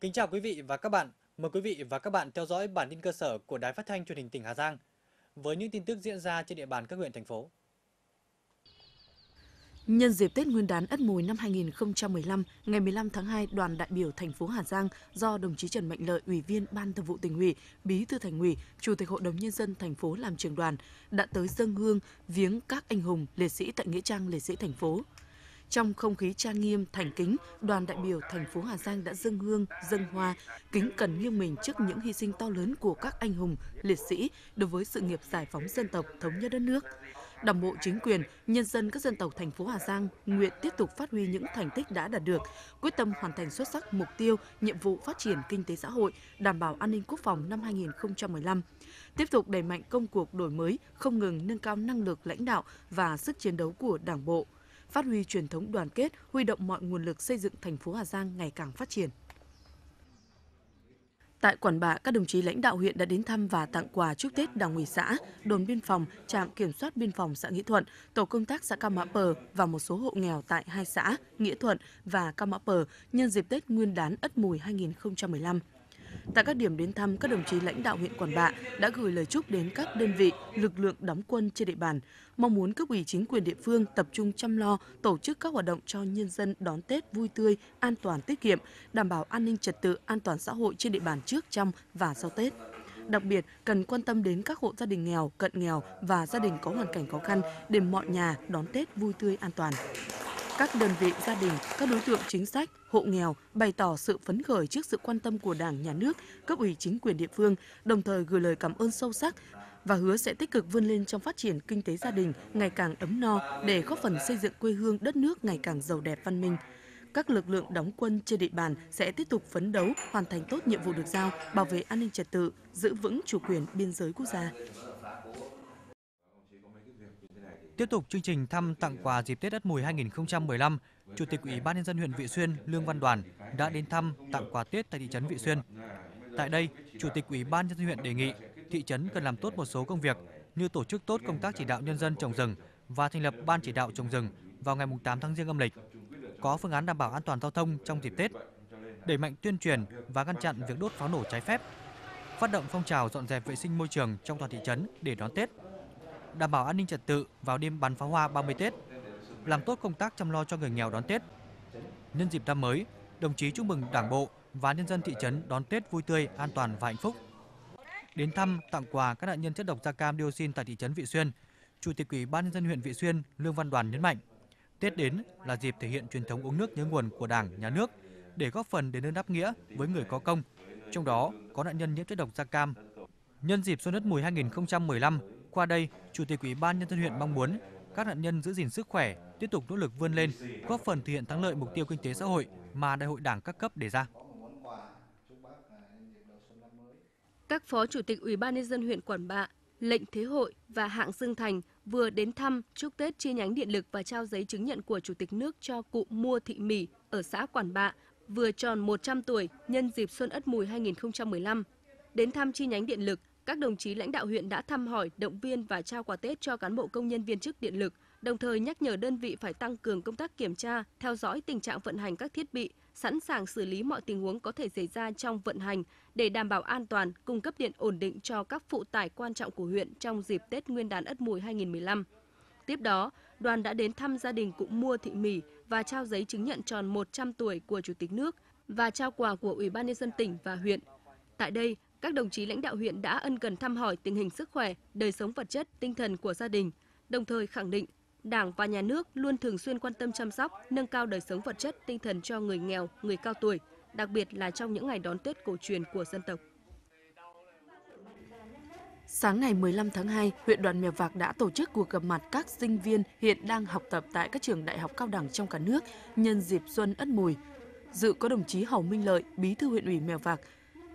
Kính chào quý vị và các bạn. Mời quý vị và các bạn theo dõi bản tin cơ sở của Đài Phát thanh Truyền hình tỉnh Hà Giang với những tin tức diễn ra trên địa bàn các huyện thành phố. Nhân dịp Tết Nguyên đán Ất Mùi năm 2015, ngày 15 tháng 2, đoàn đại biểu thành phố Hà Giang do đồng chí Trần Mạnh Lợi, Ủy viên Ban Thường vụ Tỉnh ủy, Bí thư Thành ủy, Chủ tịch Hội đồng nhân dân thành phố làm trưởng đoàn đã tới dân hương viếng các anh hùng liệt sĩ tại nghĩa trang liệt sĩ thành phố. Trong không khí trang nghiêm, thành kính, đoàn đại biểu thành phố Hà Giang đã dâng hương, dâng hoa, kính cẩn nghiêng mình trước những hy sinh to lớn của các anh hùng, liệt sĩ đối với sự nghiệp giải phóng dân tộc, thống nhất đất nước. Đảng bộ chính quyền, nhân dân các dân tộc thành phố Hà Giang nguyện tiếp tục phát huy những thành tích đã đạt được, quyết tâm hoàn thành xuất sắc mục tiêu, nhiệm vụ phát triển kinh tế xã hội, đảm bảo an ninh quốc phòng năm 2015. Tiếp tục đẩy mạnh công cuộc đổi mới, không ngừng nâng cao năng lực lãnh đạo và sức chiến đấu của Đảng bộ, phát huy truyền thống đoàn kết, huy động mọi nguồn lực xây dựng thành phố Hà Giang ngày càng phát triển. Tại Quản Bạ, các đồng chí lãnh đạo huyện đã đến thăm và tặng quà chúc Tết Đảng ủy xã, đồn biên phòng, trạm kiểm soát biên phòng xã Nghĩa Thuận, tổ công tác xã Cao Mã Pờ và một số hộ nghèo tại hai xã Nghĩa Thuận và Cao Mã Pờ nhân dịp Tết Nguyên đán Ất Mùi 2015. Tại các điểm đến thăm, các đồng chí lãnh đạo huyện Quản Bạ đã gửi lời chúc đến các đơn vị, lực lượng đóng quân trên địa bàn, mong muốn cấp ủy chính quyền địa phương tập trung chăm lo, tổ chức các hoạt động cho nhân dân đón Tết vui tươi, an toàn tiết kiệm, đảm bảo an ninh trật tự, an toàn xã hội trên địa bàn trước, trong và sau Tết đặc biệt cần quan tâm đến các hộ gia đình nghèo, cận nghèo và gia đình có hoàn cảnh khó khăn để mọi nhà đón Tết vui tươi an toàn các đơn vị gia đình, các đối tượng chính sách, hộ nghèo bày tỏ sự phấn khởi trước sự quan tâm của Đảng, Nhà nước, cấp ủy chính quyền địa phương, đồng thời gửi lời cảm ơn sâu sắc và hứa sẽ tích cực vươn lên trong phát triển kinh tế gia đình ngày càng ấm no để góp phần xây dựng quê hương đất nước ngày càng giàu đẹp văn minh các lực lượng đóng quân trên địa bàn sẽ tiếp tục phấn đấu hoàn thành tốt nhiệm vụ được giao, bảo vệ an ninh trật tự, giữ vững chủ quyền biên giới quốc gia. Tiếp tục chương trình thăm tặng quà dịp Tết đất Mùi 2015, Chủ tịch Ủy ban nhân dân huyện Vị Xuyên Lương Văn Đoàn đã đến thăm tặng quà Tết tại thị trấn Vị Xuyên. Tại đây, Chủ tịch Ủy ban nhân dân huyện đề nghị thị trấn cần làm tốt một số công việc như tổ chức tốt công tác chỉ đạo nhân dân trồng rừng và thành lập ban chỉ đạo trồng rừng vào ngày 8 tháng Giêng âm lịch. Có phương án đảm bảo an toàn giao thông trong dịp Tết, đẩy mạnh tuyên truyền và ngăn chặn việc đốt pháo nổ trái phép, phát động phong trào dọn dẹp vệ sinh môi trường trong toàn thị trấn để đón Tết đảm bảo an ninh trật tự vào đêm bắn pháo hoa 30 Tết, làm tốt công tác chăm lo cho người nghèo đón Tết. Nhân dịp năm mới, đồng chí chúc mừng Đảng bộ và nhân dân thị trấn đón Tết vui tươi, an toàn và hạnh phúc. Đến thăm, tặng quà các nạn nhân chất độc da cam dioxin tại thị trấn Vị Xuyên, Chủ tịch Ủy ban nhân dân huyện Vị Xuyên Lương Văn Đoàn nhấn mạnh, Tết đến là dịp thể hiện truyền thống uống nước nhớ nguồn của Đảng, Nhà nước để góp phần đến ơn đáp nghĩa với người có công, trong đó có nạn nhân nhiễm chất độc da cam. Nhân dịp xuân đất mùi 2015, qua đây, Chủ tịch Ủy ban nhân dân huyện mong muốn các nạn nhân giữ gìn sức khỏe, tiếp tục nỗ lực vươn lên, góp phần thực hiện thắng lợi mục tiêu kinh tế xã hội mà Đại hội Đảng các cấp đề ra. Các phó chủ tịch Ủy ban nhân dân huyện Quản Bạ, lệnh Thế hội và hạng Dương Thành vừa đến thăm chúc Tết chi nhánh điện lực và trao giấy chứng nhận của Chủ tịch nước cho cụ Mua Thị Mỉ ở xã Quản Bạ vừa tròn 100 tuổi nhân dịp Xuân Ất Mùi 2015. Đến thăm chi nhánh điện lực, các đồng chí lãnh đạo huyện đã thăm hỏi, động viên và trao quà Tết cho cán bộ công nhân viên chức điện lực, đồng thời nhắc nhở đơn vị phải tăng cường công tác kiểm tra, theo dõi tình trạng vận hành các thiết bị, sẵn sàng xử lý mọi tình huống có thể xảy ra trong vận hành để đảm bảo an toàn, cung cấp điện ổn định cho các phụ tải quan trọng của huyện trong dịp Tết Nguyên đán Ất Mùi 2015. Tiếp đó, đoàn đã đến thăm gia đình cụ Mua Thị Mỉ và trao giấy chứng nhận tròn 100 tuổi của Chủ tịch nước và trao quà của Ủy ban nhân dân tỉnh và huyện. Tại đây, các đồng chí lãnh đạo huyện đã ân cần thăm hỏi tình hình sức khỏe, đời sống vật chất, tinh thần của gia đình, đồng thời khẳng định Đảng và nhà nước luôn thường xuyên quan tâm chăm sóc, nâng cao đời sống vật chất, tinh thần cho người nghèo, người cao tuổi, đặc biệt là trong những ngày đón Tết cổ truyền của dân tộc. Sáng ngày 15 tháng 2, huyện Đoàn Mèo Vạc đã tổ chức cuộc gặp mặt các sinh viên hiện đang học tập tại các trường đại học cao đẳng trong cả nước nhân dịp xuân Ất Mùi. Dự có đồng chí Hầu Minh Lợi, Bí thư huyện ủy Mèo Vạc,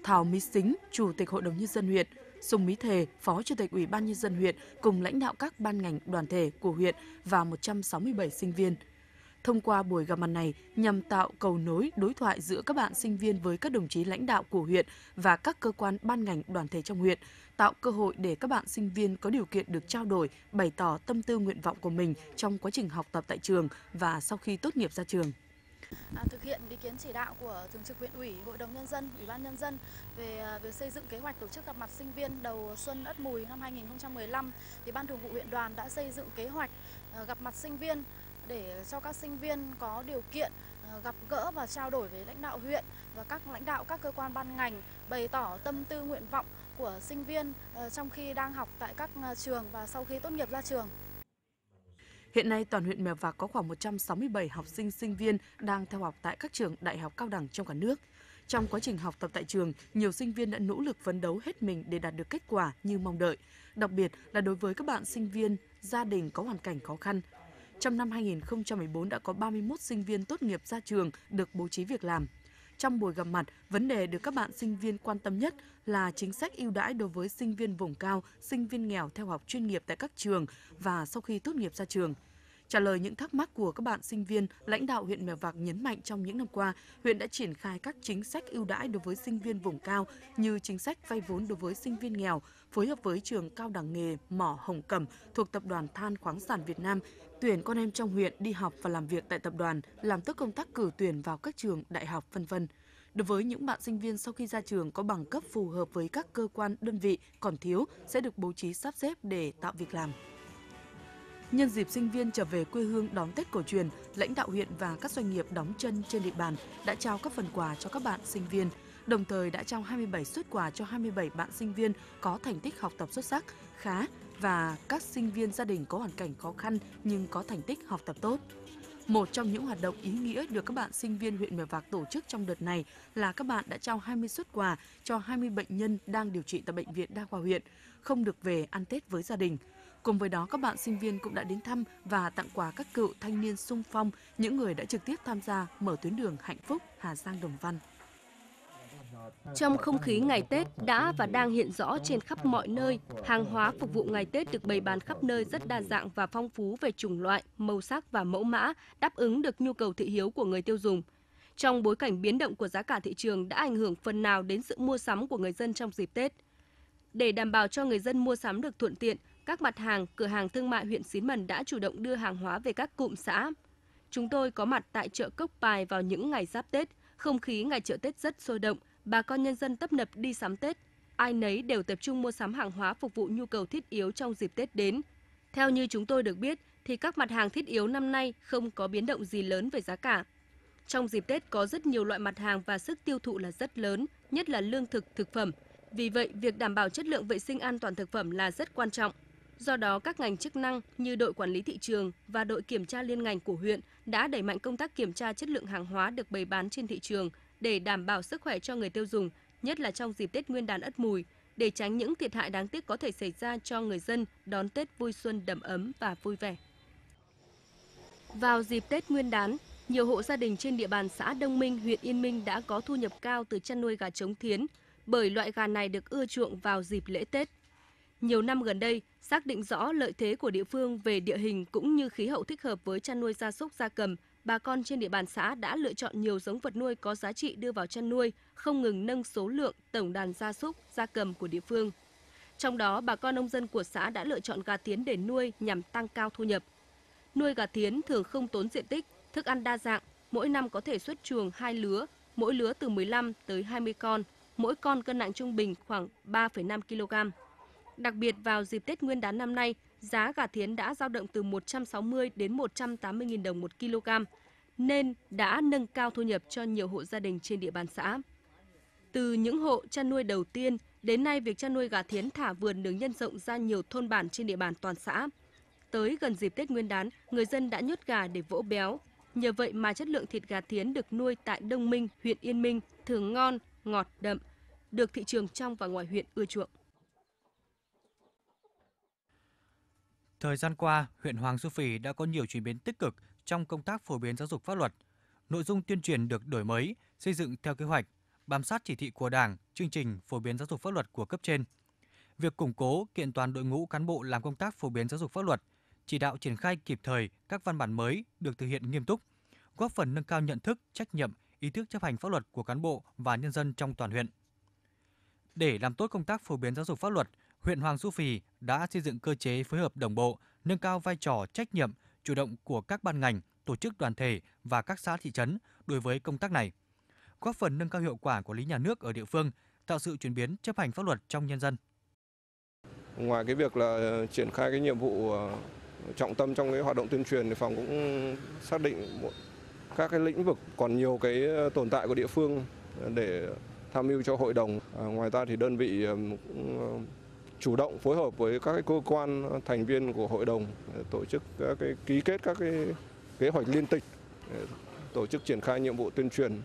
Thảo Mỹ Xính, Chủ tịch Hội đồng Nhân dân huyện, Sùng Mỹ Thề, Phó Chủ tịch Ủy ban Nhân dân huyện cùng lãnh đạo các ban ngành đoàn thể của huyện và 167 sinh viên. Thông qua buổi gặp mặt này nhằm tạo cầu nối đối thoại giữa các bạn sinh viên với các đồng chí lãnh đạo của huyện và các cơ quan ban ngành đoàn thể trong huyện, tạo cơ hội để các bạn sinh viên có điều kiện được trao đổi, bày tỏ tâm tư nguyện vọng của mình trong quá trình học tập tại trường và sau khi tốt nghiệp ra trường à, thực hiện ý kiến chỉ đạo của thường trực huyện ủy, hội đồng nhân dân, ủy ban nhân dân về à, việc xây dựng kế hoạch tổ chức gặp mặt sinh viên đầu xuân Ất Mùi năm 2015 thì ban thường vụ huyện đoàn đã xây dựng kế hoạch à, gặp mặt sinh viên để cho các sinh viên có điều kiện à, gặp gỡ và trao đổi với lãnh đạo huyện và các lãnh đạo các cơ quan ban ngành bày tỏ tâm tư nguyện vọng của sinh viên trong khi đang học tại các trường và sau khi tốt nghiệp ra trường. Hiện nay, toàn huyện Mèo Vạc có khoảng 167 học sinh sinh viên đang theo học tại các trường đại học cao đẳng trong cả nước. Trong quá trình học tập tại trường, nhiều sinh viên đã nỗ lực phấn đấu hết mình để đạt được kết quả như mong đợi, đặc biệt là đối với các bạn sinh viên, gia đình có hoàn cảnh khó khăn. Trong năm 2014 đã có 31 sinh viên tốt nghiệp ra trường được bố trí việc làm, trong buổi gặp mặt, vấn đề được các bạn sinh viên quan tâm nhất là chính sách ưu đãi đối với sinh viên vùng cao, sinh viên nghèo theo học chuyên nghiệp tại các trường và sau khi tốt nghiệp ra trường – Trả lời những thắc mắc của các bạn sinh viên, lãnh đạo huyện Mèo Vạc nhấn mạnh trong những năm qua, huyện đã triển khai các chính sách ưu đãi đối với sinh viên vùng cao như chính sách vay vốn đối với sinh viên nghèo, phối hợp với trường cao đẳng nghề Mỏ Hồng Cẩm thuộc Tập đoàn Than khoáng sản Việt Nam, tuyển con em trong huyện đi học và làm việc tại tập đoàn, làm tốt công tác cử tuyển vào các trường, đại học, vân vân. Đối với những bạn sinh viên sau khi ra trường có bằng cấp phù hợp với các cơ quan, đơn vị còn thiếu sẽ được bố trí sắp xếp để tạo việc làm. Nhân dịp sinh viên trở về quê hương đón Tết cổ truyền, lãnh đạo huyện và các doanh nghiệp đóng chân trên địa bàn đã trao các phần quà cho các bạn sinh viên, đồng thời đã trao 27 suất quà cho 27 bạn sinh viên có thành tích học tập xuất sắc, khá và các sinh viên gia đình có hoàn cảnh khó khăn nhưng có thành tích học tập tốt. Một trong những hoạt động ý nghĩa được các bạn sinh viên huyện Mèo Vạc tổ chức trong đợt này là các bạn đã trao 20 suất quà cho 20 bệnh nhân đang điều trị tại bệnh viện đa khoa huyện, không được về ăn Tết với gia đình. Cùng với đó, các bạn sinh viên cũng đã đến thăm và tặng quà các cựu thanh niên sung phong, những người đã trực tiếp tham gia mở tuyến đường hạnh phúc Hà Giang Đồng Văn. Trong không khí ngày Tết đã và đang hiện rõ trên khắp mọi nơi, hàng hóa phục vụ ngày Tết được bày bán khắp nơi rất đa dạng và phong phú về chủng loại, màu sắc và mẫu mã, đáp ứng được nhu cầu thị hiếu của người tiêu dùng. Trong bối cảnh biến động của giá cả thị trường đã ảnh hưởng phần nào đến sự mua sắm của người dân trong dịp Tết. Để đảm bảo cho người dân mua sắm được thuận tiện, các mặt hàng, cửa hàng thương mại huyện Xín Mần đã chủ động đưa hàng hóa về các cụm xã. Chúng tôi có mặt tại chợ Cốc Bài vào những ngày giáp Tết. Không khí ngày chợ Tết rất sôi động, bà con nhân dân tấp nập đi sắm Tết. Ai nấy đều tập trung mua sắm hàng hóa phục vụ nhu cầu thiết yếu trong dịp Tết đến. Theo như chúng tôi được biết, thì các mặt hàng thiết yếu năm nay không có biến động gì lớn về giá cả. Trong dịp Tết có rất nhiều loại mặt hàng và sức tiêu thụ là rất lớn, nhất là lương thực, thực phẩm. Vì vậy, việc đảm bảo chất lượng vệ sinh an toàn thực phẩm là rất quan trọng. Do đó, các ngành chức năng như đội quản lý thị trường và đội kiểm tra liên ngành của huyện đã đẩy mạnh công tác kiểm tra chất lượng hàng hóa được bày bán trên thị trường để đảm bảo sức khỏe cho người tiêu dùng, nhất là trong dịp Tết Nguyên đán Ất Mùi, để tránh những thiệt hại đáng tiếc có thể xảy ra cho người dân đón Tết vui xuân đầm ấm và vui vẻ. Vào dịp Tết Nguyên đán, nhiều hộ gia đình trên địa bàn xã Đông Minh, huyện Yên Minh đã có thu nhập cao từ chăn nuôi gà trống thiến, bởi loại gà này được ưa chuộng vào dịp lễ Tết. Nhiều năm gần đây, xác định rõ lợi thế của địa phương về địa hình cũng như khí hậu thích hợp với chăn nuôi gia súc gia cầm, bà con trên địa bàn xã đã lựa chọn nhiều giống vật nuôi có giá trị đưa vào chăn nuôi, không ngừng nâng số lượng tổng đàn gia súc, gia cầm của địa phương. Trong đó, bà con nông dân của xã đã lựa chọn gà tiến để nuôi nhằm tăng cao thu nhập. Nuôi gà tiến thường không tốn diện tích, thức ăn đa dạng, mỗi năm có thể xuất chuồng hai lứa, mỗi lứa từ 15 tới 20 con, mỗi con cân nặng trung bình khoảng 3,5 kg. Đặc biệt vào dịp Tết Nguyên đán năm nay, giá gà thiến đã giao động từ 160 đến 180 000 đồng một kg, nên đã nâng cao thu nhập cho nhiều hộ gia đình trên địa bàn xã. Từ những hộ chăn nuôi đầu tiên, đến nay việc chăn nuôi gà thiến thả vườn được nhân rộng ra nhiều thôn bản trên địa bàn toàn xã. Tới gần dịp Tết Nguyên đán, người dân đã nhốt gà để vỗ béo. Nhờ vậy mà chất lượng thịt gà thiến được nuôi tại Đông Minh, huyện Yên Minh thường ngon, ngọt, đậm, được thị trường trong và ngoài huyện ưa chuộng. Thời gian qua, huyện Hoàng Su Phi đã có nhiều chuyển biến tích cực trong công tác phổ biến giáo dục pháp luật. Nội dung tuyên truyền được đổi mới, xây dựng theo kế hoạch, bám sát chỉ thị của Đảng, chương trình phổ biến giáo dục pháp luật của cấp trên. Việc củng cố, kiện toàn đội ngũ cán bộ làm công tác phổ biến giáo dục pháp luật, chỉ đạo triển khai kịp thời các văn bản mới được thực hiện nghiêm túc, góp phần nâng cao nhận thức, trách nhiệm, ý thức chấp hành pháp luật của cán bộ và nhân dân trong toàn huyện. Để làm tốt công tác phổ biến giáo dục pháp luật, huyện Hoàng Su Phi đã xây dựng cơ chế phối hợp đồng bộ, nâng cao vai trò trách nhiệm, chủ động của các ban ngành, tổ chức đoàn thể và các xã thị trấn đối với công tác này, góp phần nâng cao hiệu quả quản lý nhà nước ở địa phương, tạo sự chuyển biến chấp hành pháp luật trong nhân dân. Ngoài cái việc là triển khai cái nhiệm vụ ờ, trọng tâm trong cái hoạt động tuyên truyền thì phòng cũng xác định các cái lĩnh vực còn nhiều cái ờ, tồn tại của địa phương để tham mưu cho hội đồng. À, ngoài ra thì đơn vị cũng chủ động phối hợp với các cơ quan thành viên của hội đồng tổ chức các cái ký kết các cái kế hoạch liên tịch tổ chức triển khai nhiệm vụ tuyên truyền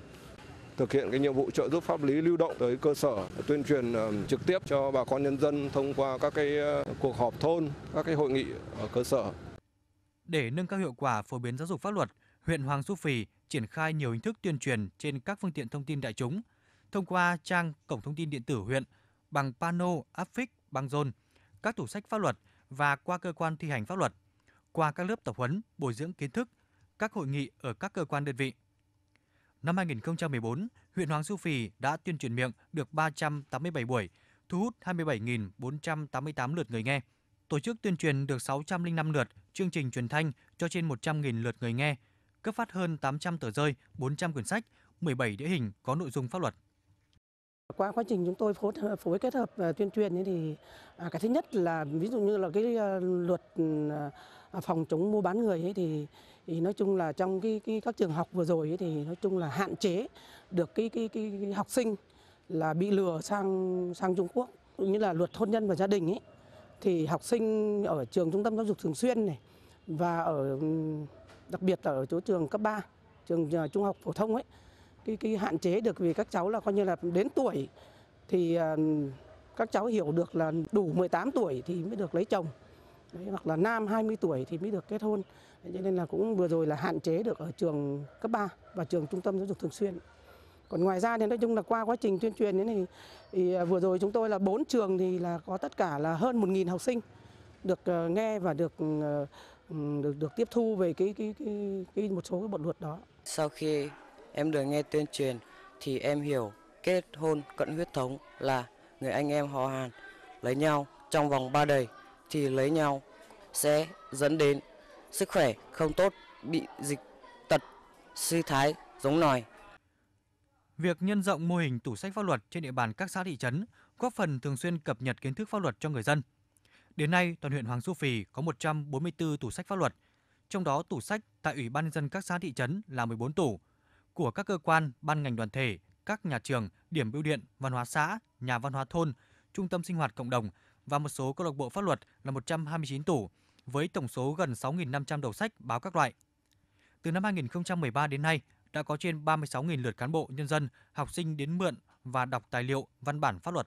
thực hiện cái nhiệm vụ trợ giúp pháp lý lưu động tới cơ sở tuyên truyền trực tiếp cho bà con nhân dân thông qua các cái ờ, cuộc họp thôn, các cái hội nghị ở cơ sở. Để nâng cao hiệu quả phổ biến giáo dục pháp luật, huyện Hoàng Su Phì triển khai nhiều hình thức tuyên truyền trên các phương tiện thông tin đại chúng thông qua trang cổng thông tin điện tử huyện bằng pano áp phích băng rôn, các tủ sách pháp luật và qua cơ quan thi hành pháp luật, qua các lớp tập huấn, bồi dưỡng kiến thức, các hội nghị ở các cơ quan đơn vị. Năm 2014, huyện Hoàng Su Phì đã tuyên truyền miệng được 387 buổi, thu hút 27.488 lượt người nghe. Tổ chức tuyên truyền được 605 lượt, chương trình truyền thanh cho trên 100.000 lượt người nghe, cấp phát hơn 800 tờ rơi, 400 quyển sách, 17 đĩa hình có nội dung pháp luật. Qua quá trình chúng tôi phối phối kết hợp ờ, tuyên truyền thì à, cái thứ nhất là ví dụ như là cái ờ, luật ờ, à, phòng chống mua bán người ấy thì, thì nói chung là trong cái, cái các trường học vừa rồi ấy thì nói chung là hạn chế được cái, cái cái học sinh là bị lừa sang sang Trung Quốc như là luật hôn nhân và gia đình ấy thì học sinh ở trường trung tâm giáo dục thường xuyên này và ở đặc biệt ở chỗ trường cấp 3 trường trung học phổ thông ấy cái cái hạn chế được vì các cháu là coi như là đến tuổi thì à, các cháu hiểu được là đủ 18 tuổi thì mới được lấy chồng. Đấy, hoặc là nam 20 tuổi thì mới được kết hôn. cho nên là cũng vừa rồi là hạn chế được ở trường cấp 3 và trường trung tâm giáo dục thường xuyên. Còn ngoài ra thì nói chung là qua quá trình tuyên truyền thì, thì à, vừa rồi chúng tôi là bốn trường thì là có tất cả là hơn 1.000 học sinh được à, nghe và được được được tiếp thu về cái cái cái, cái một số cái bộ luật đó. Sau khi em được nghe tuyên truyền thì em hiểu kết hôn cận huyết thống là người anh em họ hàng lấy nhau trong vòng ba đời thì lấy nhau sẽ dẫn đến sức khỏe không tốt, bị dịch tật, suy thái, giống nòi. Việc nhân rộng mô hình tủ sách pháp luật trên địa bàn các xã thị trấn góp phần thường xuyên cập nhật kiến thức pháp luật cho người dân. Đến nay, toàn huyện Hoàng Su Phì có 144 tủ sách pháp luật, trong đó tủ sách tại Ủy ban nhân dân các xã thị trấn là 14 tủ, của các cơ quan, ban ngành đoàn thể, các nhà trường, điểm bưu điện, văn hóa xã, nhà văn hóa thôn, trung tâm sinh hoạt cộng đồng và một số câu lạc bộ pháp luật là 129 tủ, với tổng số gần 6.500 đầu sách báo các loại. Từ năm 2013 đến nay, đã có trên 36.000 lượt cán bộ, nhân dân, học sinh đến mượn và đọc tài liệu, văn bản pháp luật.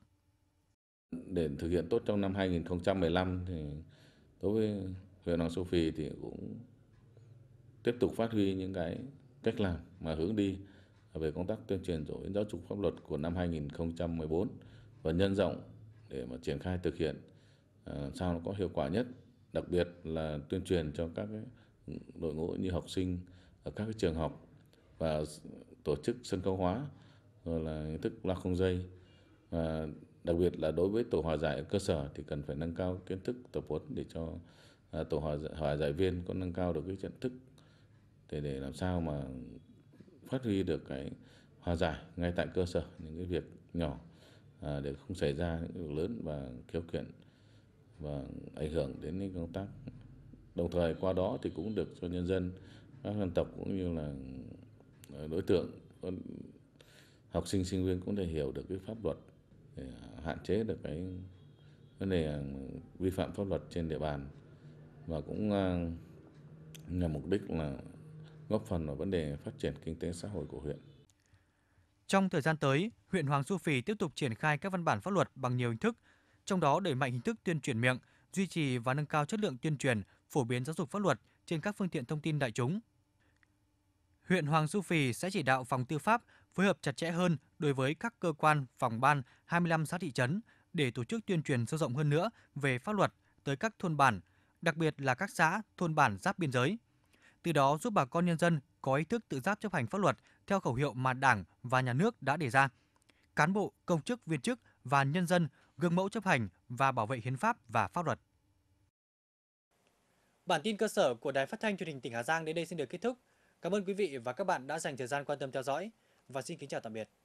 Để thực hiện tốt trong năm 2015 thì đối với huyện Hoàng Su Phi thì cũng tiếp tục phát huy những cái cách làm mà hướng đi về công tác tuyên truyền phổ giáo dục pháp luật của năm 2014 và nhân rộng để mà triển khai thực hiện à, sao nó có hiệu quả nhất, đặc biệt là tuyên truyền cho các đội ngũ như học sinh ở các trường học và tổ chức sân khấu hóa rồi là hình thức loa không dây và đặc biệt là đối với tổ hòa giải ở cơ sở thì cần phải nâng cao kiến thức tập huấn để cho à, tổ hòa hòa giải viên có nâng cao được cái nhận thức để để làm sao mà phát huy được cái hòa giải ngay tại cơ sở những cái việc nhỏ à, để không xảy ra những việc lớn và khiếu kiện và ảnh hưởng đến những công tác đồng thời qua đó thì cũng được cho nhân dân các dân tộc cũng như là à, đối tượng học sinh sinh viên cũng thể hiểu được cái pháp luật để hạn chế được cái vấn đề à, vi phạm pháp luật trên địa bàn và cũng à, nhằm mục đích là góp phần vào vấn đề phát triển kinh tế xã hội của huyện. Trong thời gian tới, huyện Hoàng Su Phi tiếp tục triển khai các văn bản pháp luật bằng nhiều hình thức, trong đó đẩy mạnh hình thức tuyên truyền miệng, duy trì và nâng cao chất lượng tuyên truyền, phổ biến giáo dục pháp luật trên các phương tiện thông tin đại chúng. Huyện Hoàng Su Phi sẽ chỉ đạo phòng tư pháp phối hợp chặt chẽ hơn đối với các cơ quan, phòng ban 25 xã thị trấn để tổ chức tuyên truyền sâu rộng hơn nữa về pháp luật tới các thôn bản, đặc biệt là các xã, thôn bản giáp biên giới từ đó giúp bà con nhân dân có ý thức tự giác chấp hành pháp luật theo khẩu hiệu mà Đảng và Nhà nước đã đề ra. Cán bộ, công chức, viên chức và nhân dân gương mẫu chấp hành và bảo vệ hiến pháp và pháp luật. Bản tin cơ sở của Đài Phát thanh Truyền hình tỉnh Hà Giang đến đây xin được kết thúc. Cảm ơn quý vị và các bạn đã dành thời gian quan tâm theo dõi và xin kính chào tạm biệt.